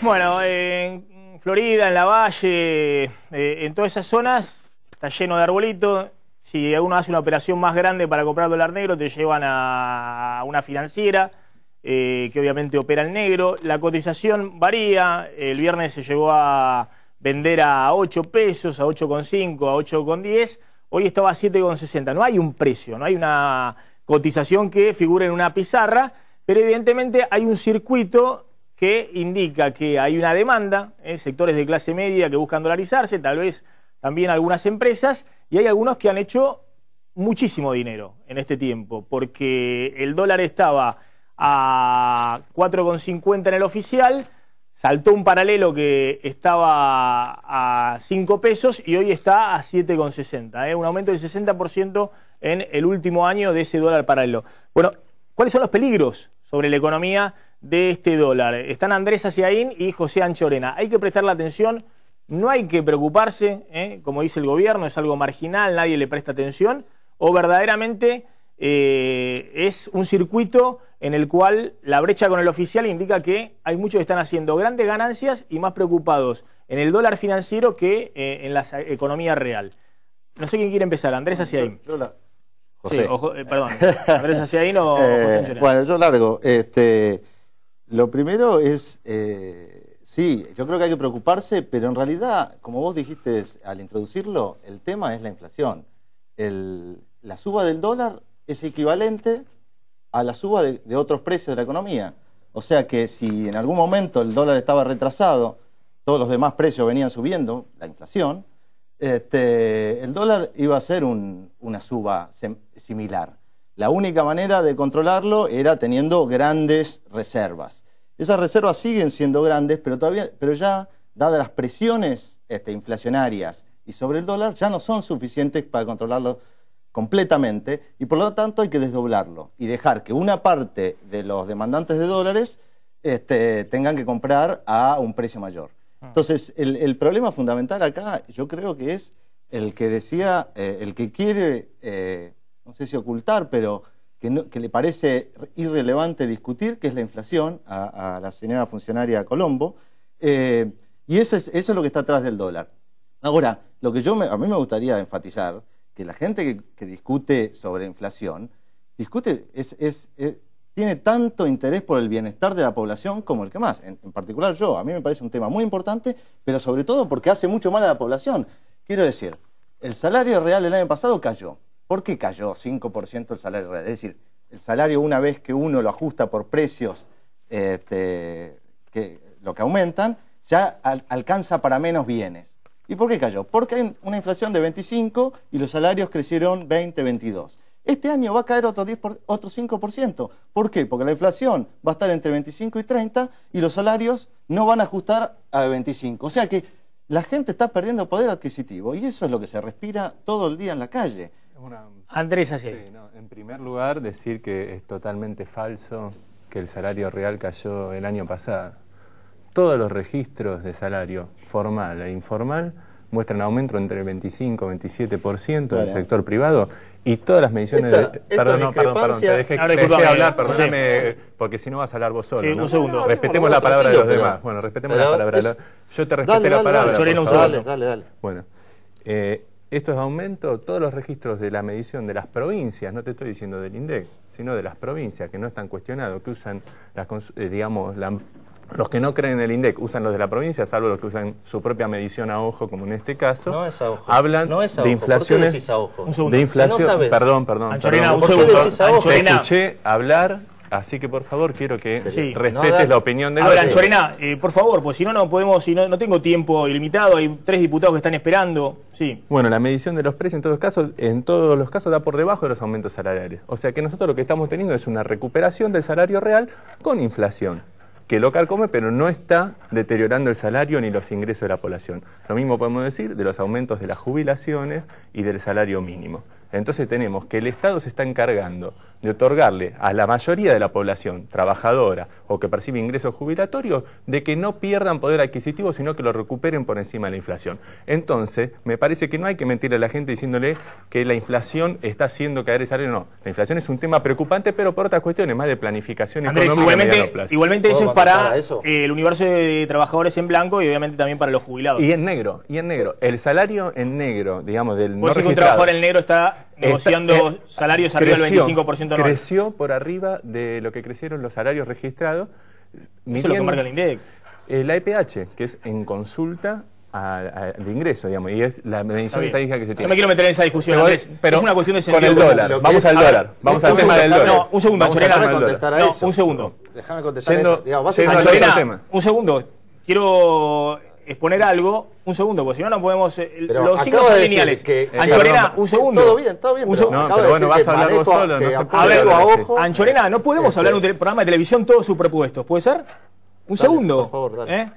Bueno, en Florida, en la Valle, eh, en todas esas zonas, está lleno de arbolitos. Si uno hace una operación más grande para comprar dólar negro, te llevan a una financiera. Eh, que obviamente opera el negro. La cotización varía, el viernes se llegó a vender a 8 pesos, a 8,5, a 8,10, hoy estaba a 7,60. No hay un precio, no hay una cotización que figure en una pizarra, pero evidentemente hay un circuito que indica que hay una demanda, ¿eh? sectores de clase media que buscan dolarizarse, tal vez también algunas empresas, y hay algunos que han hecho muchísimo dinero en este tiempo, porque el dólar estaba a 4,50 en el oficial, saltó un paralelo que estaba a 5 pesos y hoy está a 7,60, ¿eh? un aumento del 60% en el último año de ese dólar paralelo. Bueno, ¿cuáles son los peligros sobre la economía de este dólar. Están Andrés Aciaín y José Anchorena. Hay que prestarle atención, no hay que preocuparse, ¿eh? como dice el gobierno, es algo marginal, nadie le presta atención, o verdaderamente eh, es un circuito en el cual la brecha con el oficial indica que hay muchos que están haciendo grandes ganancias y más preocupados en el dólar financiero que eh, en la economía real. No sé quién quiere empezar, Andrés Aciaín. Sí, ojo, eh, perdón, Andrés eh, Bueno, yo largo. Este, lo primero es, eh, sí, yo creo que hay que preocuparse, pero en realidad, como vos dijiste al introducirlo, el tema es la inflación. la suba del dólar es equivalente a la suba de otros precios de la economía. O sea que si en algún momento el dólar estaba retrasado, todos los demás precios venían subiendo, la inflación, este, el dólar iba a ser una suba similar. La única manera de controlarlo era teniendo grandes reservas. Esas reservas siguen siendo grandes, pero, todavía, pero ya, dadas las presiones este, inflacionarias y sobre el dólar, ya no son suficientes para controlarlo completamente y por lo tanto hay que desdoblarlo y dejar que una parte de los demandantes de dólares este, tengan que comprar a un precio mayor. Ah. Entonces, el, problema fundamental acá yo creo que es el que decía, eh, el que quiere, eh, no sé si ocultar, pero que, que, le parece irrelevante discutir, que es la inflación, a, la señora funcionaria Colombo, eh, y eso es, eso lo que está atrás del dólar. Ahora, lo que yo a mí me gustaría enfatizar, que la gente que, discute sobre inflación, discute, es, es, es tiene tanto interés por el bienestar de la población como el que más, en, particular yo. A mí me parece un tema muy importante, pero sobre todo porque hace mucho mal a la población. Quiero decir, el salario real el año pasado cayó. ¿Por qué cayó 5% el salario real? Es decir, el salario una vez que uno lo ajusta por precios este, que, lo que aumentan, ya alcanza para menos bienes. ¿Y por qué cayó? Porque hay una inflación de 25 y los salarios crecieron 20, 22. Este año va a caer otro, 10 otro 5%. ¿Por qué? Porque la inflación va a estar entre 25 y 30 y los salarios no van a ajustar a 25. O sea que la gente está perdiendo poder adquisitivo y eso es lo que se respira todo el día en la calle. Andrés, así. Sí, en primer lugar, decir que es totalmente falso que el salario real cayó el año pasado. Todos los registros de salario formal e informal muestran aumento entre el 25 y 27% del sector privado y todas las mediciones perdón, no, perdón, perdón, te dejé, hablar, perdóname, porque si no vas a hablar vos solo. Sí, un segundo. Respetemos la palabra de los demás. Bueno, respetemos la palabra. Yo te respeté la palabra. Dale, dale, dale, Bueno. Eh, estos aumentos, todos los registros de la medición de las provincias, no te estoy diciendo del INDEC, sino de las provincias que no están cuestionados, que usan, las, eh, digamos, la los que no creen en el INDEC usan los de la provincia, salvo los que usan su propia medición a ojo, como en este caso. No es a Hablan de inflaciones. a ojo? De inflación. Perdón, perdón. escuché hablar Así que por favor quiero que respetes la opinión de Ahora, Anchorena, eh, por favor, pues si no, no podemos, si no, no tengo tiempo ilimitado, hay tres diputados que están esperando. Sí. Bueno, la medición de los precios en todos casos, en todos los casos da por debajo de los aumentos salariales. O sea que nosotros lo que estamos teniendo es una recuperación del salario real con inflación que local come, pero no está deteriorando el salario ni los ingresos de la población. Lo mismo podemos decir de los aumentos de las jubilaciones y del salario mínimo. Entonces tenemos que el Estado se está encargando de otorgarle a la mayoría de la población trabajadora o que percibe ingresos jubilatorios de que no pierdan poder adquisitivo, sino que lo recuperen por encima de la inflación. Entonces, me parece que no hay que mentir a la gente diciéndole que la inflación está haciendo caer el salario. No, la inflación es un tema preocupante, pero por otras cuestiones, más de planificación económica igualmente, eso es para el universo de trabajadores en blanco y obviamente también para los jubilados. Y en negro, y en negro. El salario en negro, digamos, del no registrado. un trabajador en negro está negociando eh, salarios arriba del 25% anual. Creció por arriba de lo que crecieron los salarios registrados. Eso es lo que marca el INDEC. la EPH, que es en consulta de ingreso, digamos, y es la medición estadística que se tiene. No me quiero meter en esa discusión, pero, pero es una cuestión de sentido. Con el dólar, vamos al dólar, vamos al tema del dólar. No, un segundo, a un segundo. Déjame contestar a eso. Digamos, a al tema. Un segundo, quiero exponer algo, un segundo, porque si no, no podemos. Eh, los cinco son lineales. Anchorena, un segundo. Todo bien, todo bien. bueno, vas a hablar vos solo. a ver, ojo, Anchorena, no podemos hablar hablar un este. programa de televisión todos sus propuestos, ¿puede ser? Un segundo. Por favor, dale. ¿Eh?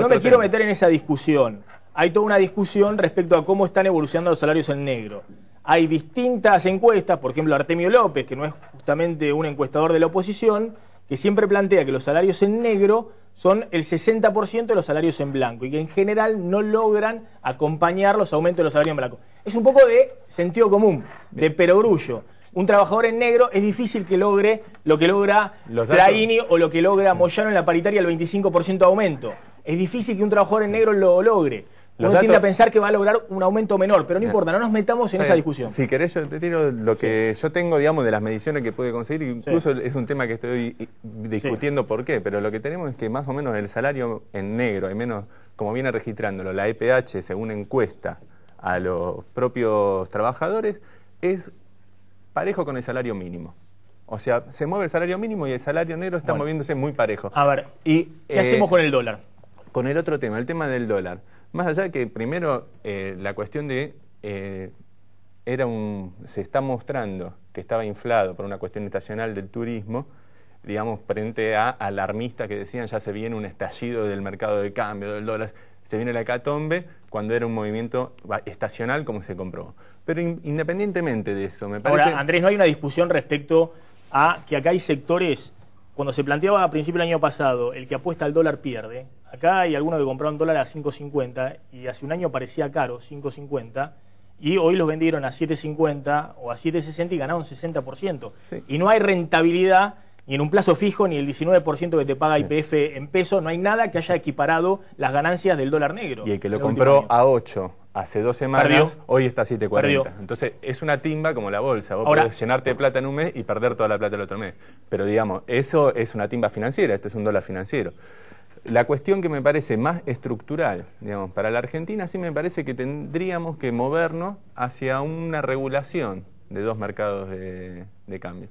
No me quiero meter en esa discusión. Hay toda una discusión respecto a cómo están evolucionando los salarios en negro. Hay distintas encuestas, por ejemplo, Artemio López, que no es justamente un encuestador de la oposición que siempre plantea que los salarios en negro son el 60% de los salarios en blanco y que en general no logran acompañar los aumentos de los salarios en blanco. Es un poco de sentido común, de perogrullo. Un trabajador en negro es difícil que logre lo que logra Traini o lo que logra Moyano en la paritaria, el 25% de aumento. Es difícil que un trabajador en negro lo logre. Uno tiende a pensar que va a lograr un aumento menor, pero no eh. importa, no nos metamos en eh, esa discusión. Si querés, yo te tiro lo que yo tengo, digamos, de las mediciones que pude conseguir, incluso es un tema que estoy discutiendo por qué, pero lo que tenemos es que más o menos el salario en negro, al menos como viene registrándolo la EPH según encuesta a los propios trabajadores, es parejo con el salario mínimo. O sea, se mueve el salario mínimo y el salario negro está moviéndose muy parejo. A ver, ¿y qué hacemos eh, con el dólar? Con el otro tema, el tema del dólar. Más allá de que primero eh, la cuestión de eh, era un, se está mostrando que estaba inflado por una cuestión estacional del turismo, digamos, frente a alarmistas que decían ya se viene un estallido del mercado de cambio, del dólar, se viene la catombe, cuando era un movimiento estacional como se comprobó. Pero independientemente de eso, me parece... Ahora, Andrés, no hay una discusión respecto a que acá hay sectores cuando se planteaba a principio del año pasado el que apuesta al dólar pierde, acá hay algunos que compraron dólar a 5.50 y hace un año parecía caro, 5.50, y hoy los vendieron a 7.50 o a 7.60 y ganaron 60%. Y no hay rentabilidad ni en un plazo fijo, ni el 19% que te paga IPF en peso, no hay nada que haya equiparado las ganancias del dólar negro. Y el que lo compró a 8 hace dos semanas, hoy está a 7.40. Entonces, es una timba como la bolsa. Vos podés llenarte de plata en un mes y perder toda la plata el otro mes. Pero digamos, eso es una timba financiera, esto es un dólar financiero. La cuestión que me parece más estructural, digamos, para la Argentina sí me parece que tendríamos que movernos hacia una regulación de dos mercados de cambio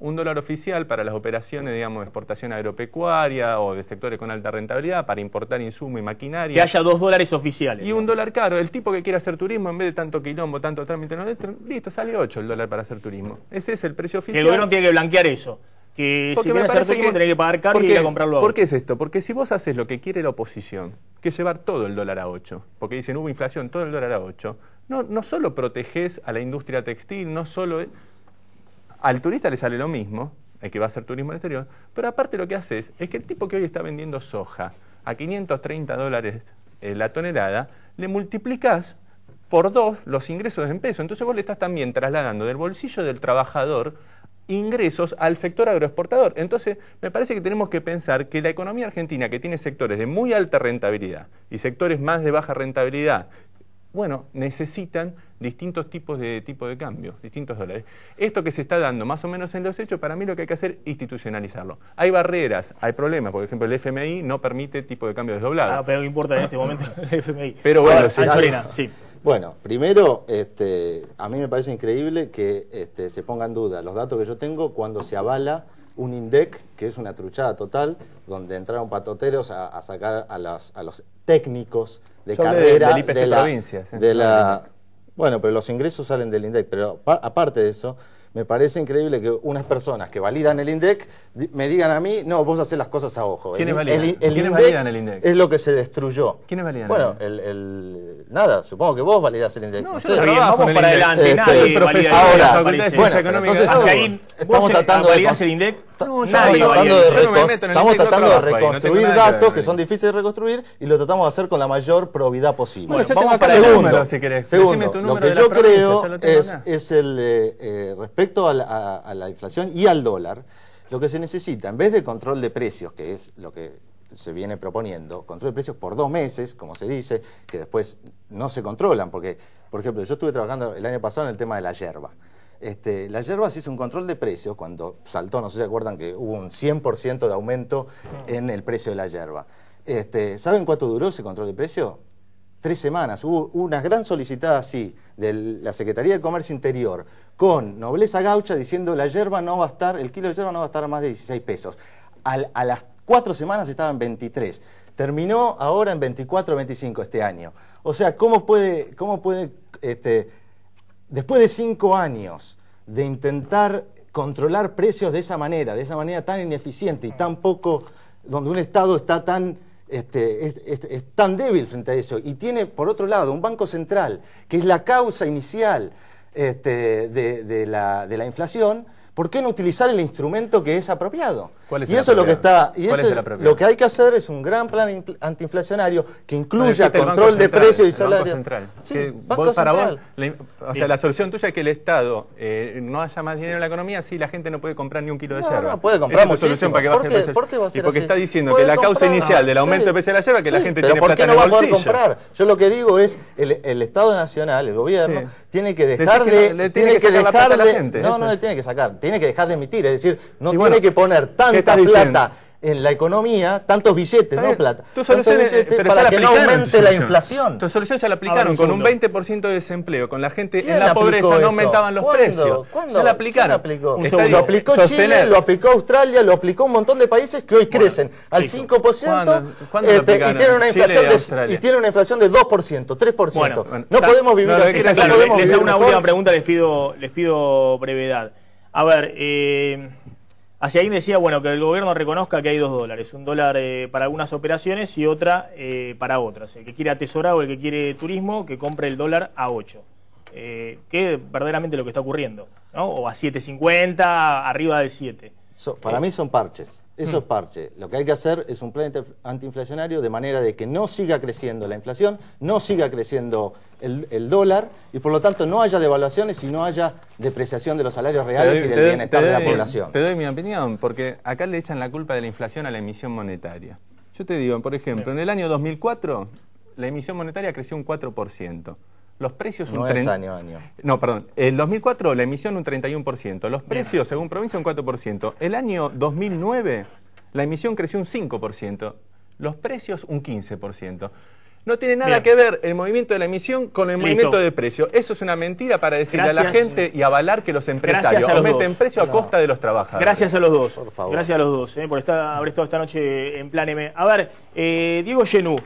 un dólar oficial para las operaciones, digamos, de exportación agropecuaria o de sectores con alta rentabilidad, para importar insumo y maquinaria. Que haya dos dólares oficiales. Y un dólar caro. El tipo que quiere hacer turismo, en vez de tanto quilombo, tanto trámite, no, listo, sale 8 el dólar para hacer turismo. Ese es el precio oficial. Que el gobierno tiene que blanquear eso. Que si quiere hacer turismo, tiene que pagar caro y ir a comprarlo ¿Por qué es esto? Porque si vos haces lo que quiere la oposición, que es llevar todo el dólar a 8, porque dicen hubo inflación, todo el dólar a 8, no, no solo protegés a la industria textil, no solo al turista le sale lo mismo, el que va a hacer turismo al exterior, pero aparte lo que haces es que el tipo que hoy está vendiendo soja a 530 dólares eh, la tonelada, le multiplicas por dos los ingresos en peso. Entonces vos le estás también trasladando del bolsillo del trabajador ingresos al sector agroexportador. Entonces, me parece que tenemos que pensar que la economía argentina, que tiene sectores de muy alta rentabilidad y sectores más de baja rentabilidad bueno, necesitan distintos tipos de tipo de cambio, distintos dólares. Esto que se está dando más o menos en los hechos, para mí lo que hay que hacer es institucionalizarlo. Hay barreras, hay problemas, por ejemplo, el FMI no permite tipo de cambio desdoblado. Ah, pero no importa en este momento el FMI. Pero bueno, sí. Bueno, primero, este, a mí me parece increíble que este, se pongan en duda los datos que yo tengo cuando se avala un INDEC, que es una truchada total, donde entraron patoteros a, sacar a, a, los técnicos de carrera de, la, provincia, Bueno, pero los ingresos salen del INDEC, pero aparte de eso, me parece increíble que unas personas que validan el INDEC me digan a mí, no, vos haces las cosas a ojo. ¿Quiénes validan? El, INDEC el INDEC? Es lo que se destruyó. ¿Quiénes validan? Bueno, el, el, nada, supongo que vos validás el INDEC. No, no yo sé, vamos para adelante. Este, nadie profesor, ahora, bueno, bueno entonces, ahí, estamos tratando de el INDEC? No, INDEC. Estamos tratando de reconstruir datos que son difíciles de reconstruir y lo tratamos de hacer con la mayor probidad posible. Bueno, vamos para segundo, si querés. Segundo, lo que yo creo es el eh, eh, respecto respecto a la, inflación y al dólar, lo que se necesita, en vez de control de precios, que es lo que se viene proponiendo, control de precios por dos meses, como se dice, que después no se controlan, porque, por ejemplo, yo estuve trabajando el año pasado en el tema de la hierba. Este, la hierba se hizo un control de precios cuando saltó, no sé si se acuerdan que hubo un 100% de aumento en el precio de la hierba. Este, ¿Saben cuánto duró ese control de precios? tres semanas, hubo una gran solicitada así de la Secretaría de Comercio Interior con Nobleza Gaucha diciendo la yerba no va a estar, el kilo de yerba no va a estar a más de 16 pesos. a las cuatro semanas estaba en 23. Terminó ahora en 24 25 este año. O sea, ¿cómo puede, cómo puede este, después de cinco años de intentar controlar precios de esa manera, de esa manera tan ineficiente y tan poco, donde un Estado está tan este, es, tan débil frente a eso. Y tiene, por otro lado, un Banco Central, que es la causa inicial este, de la inflación, ¿Por qué no utilizar el instrumento que es apropiado? y eso es lo que está y es lo que hay que hacer es un gran plan antiinflacionario que incluya control de precios y salarios. Central. Banco Central. o sea, la solución tuya es que el Estado eh, no haya más dinero en la economía si la gente no puede comprar ni un kilo de no, No, puede comprar Esa solución para que ¿Por qué, ¿Por qué va a ser Y porque está diciendo que la causa inicial del ah, aumento de precio de la yerba es que la gente pero ¿por qué no va a Poder comprar? Yo lo que digo es el, el Estado nacional, el gobierno tiene que dejar de tiene que dejar de no, no le tiene que sacar tiene que dejar de emitir, es decir, no tiene que poner tanta plata en la economía, tantos billetes, no plata. Tu solución para que no aumente la inflación. Tu solución ya la aplicaron con un 20% de desempleo, con la gente en la pobreza, no aumentaban los precios. ¿Cuándo? Se la aplicaron. Lo aplicó Chile, lo aplicó Australia, lo aplicó un montón de países que hoy crecen al 5% este, y, tienen una inflación de, del 2%, 3%. no podemos vivir así. les hago una última pregunta, les pido, les pido brevedad. A ver, eh, hacia ahí decía, bueno, que el gobierno reconozca que hay dos dólares, un dólar eh, para algunas operaciones y otra eh, para otras. El que quiere atesorado, el que quiere turismo, que compre el dólar a 8. que verdaderamente lo que está ocurriendo, ¿no? O a 7.50, arriba del 7 para mí son parches. Eso es hmm. parche. Lo que hay que hacer es un plan antiinflacionario de manera de que no siga creciendo la inflación, no siga creciendo el, dólar y por lo tanto no haya devaluaciones y no haya depreciación de los salarios reales y del bienestar de la población. Te doy mi opinión, porque acá le echan la culpa de la inflación a la emisión monetaria. Yo te digo, por ejemplo, en el año 2004 la emisión monetaria creció un 4% los precios... un es año año. No, perdón. El 2004 la emisión un 31%, los precios según provincia un 4%. El año 2009 la emisión creció un 5%, los precios un 15%. No tiene nada que ver el movimiento de la emisión con el movimiento de precio. Eso es una mentira para decirle a la gente y avalar que los empresarios aumenten meten precio a costa de los trabajadores. Gracias a los dos. Por favor. Gracias a los dos eh, por estar, haber estado esta noche en Plan M. A ver, eh, Diego Genú,